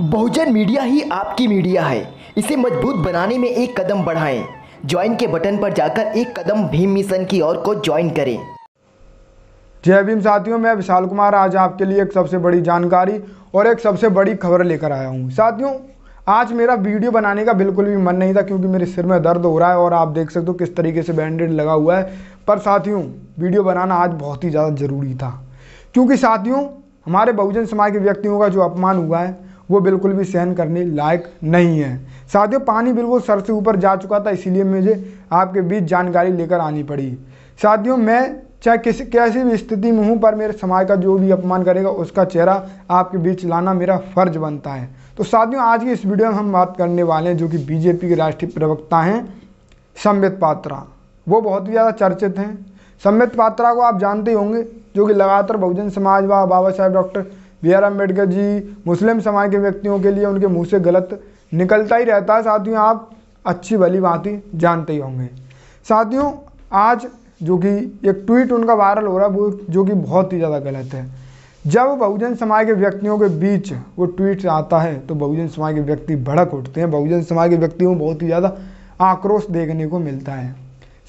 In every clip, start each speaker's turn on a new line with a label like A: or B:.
A: बहुजन media ही आपकी media है इसे मजबूत बनाने में एक कदम बढ़ाएं ज्वाइन के बटन पर जाकर एक कदम भीम मिशन की ओर को ज्वाइन करें जय भीम साथियों मैं विशाल कुमार आज आपके लिए एक सबसे बड़ी जानकारी और एक सबसे बड़ी खबर लेकर आया हूँ साथियों आज मेरा वीडियो बनाने का बिल्कुल भी मन नहीं था क्योंकि मेरे सिर में दर्द हो रहा है और आप देख सकते हो किस तरीके से बैंडेड लगा हुआ है पर साथियों वीडियो बनाना आज बहुत ही ज़्यादा ज़रूरी था क्योंकि साथियों हमारे बहुजन समाज के व्यक्तियों का जो अपमान हुआ है वो बिल्कुल भी सहन करने लायक नहीं है साथियों पानी बिल्कुल सर से ऊपर जा चुका था इसीलिए मुझे आपके बीच जानकारी लेकर आनी पड़ी साथियों मैं चाहे किसी कैसी भी स्थिति में हूँ पर मेरे समाज का जो भी अपमान करेगा उसका चेहरा आपके बीच लाना मेरा फर्ज बनता है तो साथियों आज की इस वीडियो में हम बात करने वाले हैं जो कि बीजेपी के राष्ट्रीय प्रवक्ता हैं संबित पात्रा वो बहुत ही ज़्यादा चर्चित हैं संबित पात्रा को आप जानते होंगे जो कि लगातार बहुजन समाज व Baba Saheb doctor B R Ambedkar ji मुस्लिम समाज के व्यक्तियों के लिए उनके मुँह से गलत निकलता ही रहता है साथियों आप अच्छी भली बात ही जानते ही होंगे साथियों आज जो कि एक ट्वीट उनका वायरल हो रहा है वो जो कि बहुत ही ज़्यादा गलत है जब बहुजन समाज के व्यक्तियों के बीच वो ट्वीट आता है तो बहुजन समाज के व्यक्ति भड़क उठते हैं बहुजन समाज के व्यक्तियों में बहुत ही ज़्यादा आक्रोश देखने को मिलता है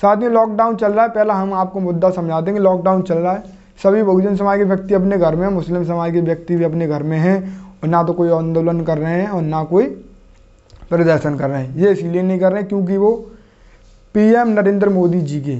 A: साथियों लॉकडाउन चल रहा है पहला हम आपको मुद्दा समझा देंगे लॉकडाउन चल रहा है सभी बहुजन समाज के व्यक्ति अपने घर में मुस्लिम समाज के व्यक्ति भी अपने घर में हैं और ना तो कोई आंदोलन कर रहे हैं और ना कोई प्रदर्शन कर रहे हैं ये इसलिए नहीं कर रहे हैं क्योंकि वो पीएम नरेंद्र मोदी जी के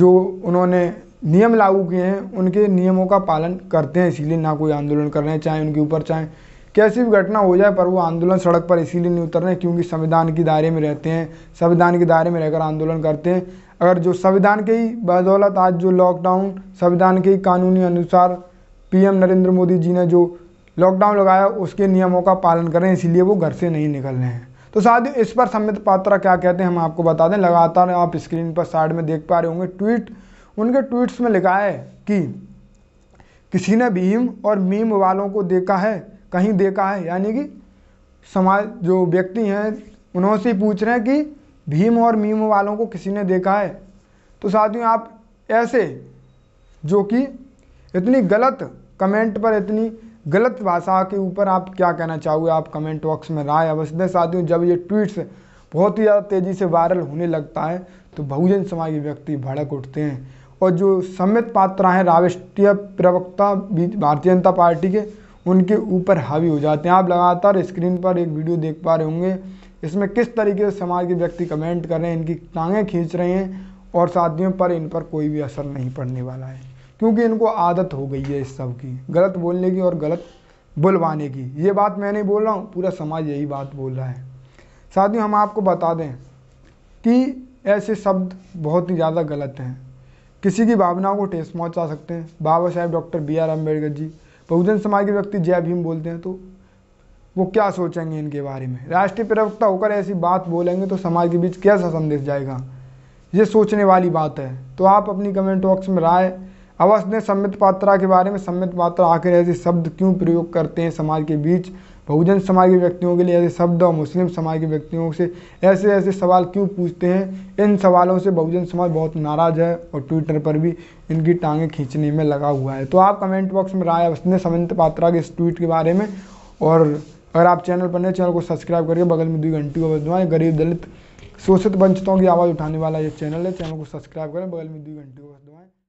A: जो उन्होंने नियम लागू किए हैं उनके नियमों का पालन करते हैं इसीलिए ना कोई आंदोलन कर रहे हैं चाहे उनके ऊपर चाहे कैसी भी घटना हो जाए पर वो आंदोलन सड़क पर इसीलिए नहीं उतर रहे क्योंकि संविधान के दायरे में रहते हैं संविधान के दायरे में रहकर आंदोलन करते हैं अगर जो संविधान के ही बदौलत आज जो लॉकडाउन संविधान के ही कानूनी अनुसार पीएम नरेंद्र मोदी जी ने जो लॉकडाउन लगाया उसके नियमों का पालन करें इसीलिए वो घर से नहीं निकल रहे हैं तो साथियों इस पर समित पात्रा क्या कहते हैं हम आपको बता दें लगातार आप स्क्रीन पर साइड में देख पा रहे होंगे ट्वीट उनके ट्वीट्स में लिखा है कि किसी ने भीम और मीम वालों को देखा है कहीं देखा है यानी कि समाज जो व्यक्ति हैं उन्होंने पूछ रहे हैं कि भीम और मीम वालों को किसी ने देखा है तो साथियों आप ऐसे जो कि इतनी गलत कमेंट पर इतनी गलत भाषा के ऊपर आप क्या कहना चाहोगे आप कमेंट बॉक्स में राय अवश्य दें साथियों जब ये ट्वीट्स बहुत ही ज़्यादा तेज़ी से वायरल होने लगता है तो बहुजन समाज के व्यक्ति भड़क उठते हैं और जो सम्मित पात्रा हैं राष्ट्रीय प्रवक्ता भारतीय जनता पार्टी के उनके ऊपर हावी हो जाते हैं आप लगातार स्क्रीन पर एक वीडियो देख पा रहे होंगे इसमें किस तरीके से समाज के व्यक्ति कमेंट कर रहे हैं इनकी टांगें खींच रहे हैं और साथियों पर इन पर कोई भी असर नहीं पड़ने वाला है क्योंकि इनको आदत हो गई है इस सब की गलत बोलने की और गलत बुलवाने की ये बात मैं नहीं बोल रहा हूँ पूरा समाज यही बात बोल रहा है साथियों हम आपको बता दें कि ऐसे शब्द बहुत ही ज़्यादा गलत हैं किसी की भावनाओं को ठेस पहुँचा सकते हैं Baba Saheb doctor B R Ambedkar ji बहुजन समाज के व्यक्ति जय भीम बोलते हैं तो वो क्या सोचेंगे इनके बारे में राष्ट्रीय प्रवक्ता होकर ऐसी बात बोलेंगे तो समाज के बीच कैसा संदेश जाएगा ये सोचने वाली बात है तो आप अपनी कमेंट बॉक्स में राय अवश्य ने सम्मित पात्रा के बारे में सम्मित पात्रा आखिर ऐसे शब्द क्यों प्रयोग करते हैं समाज के बीच बहुजन समाज के व्यक्तियों के लिए ऐसे शब्द और मुस्लिम समाज के व्यक्तियों से ऐसे ऐसे सवाल क्यों पूछते हैं इन सवालों से बहुजन समाज बहुत नाराज है और ट्विटर पर भी इनकी टांगें खींचने में लगा हुआ है तो आप कमेंट बॉक्स में राय अवश्य ने सम्मित पात्रा के इस ट्वीट के बारे में और अगर आप चैनल पर नए चैनल को सब्सक्राइब करके बगल में दो घंटी को बजवाएं गरीब दलित शोषित वंचितों की आवाज़ उठाने वाला ये चैनल है चैनल को सब्सक्राइब करें बगल में दो घंटी को बजवाएं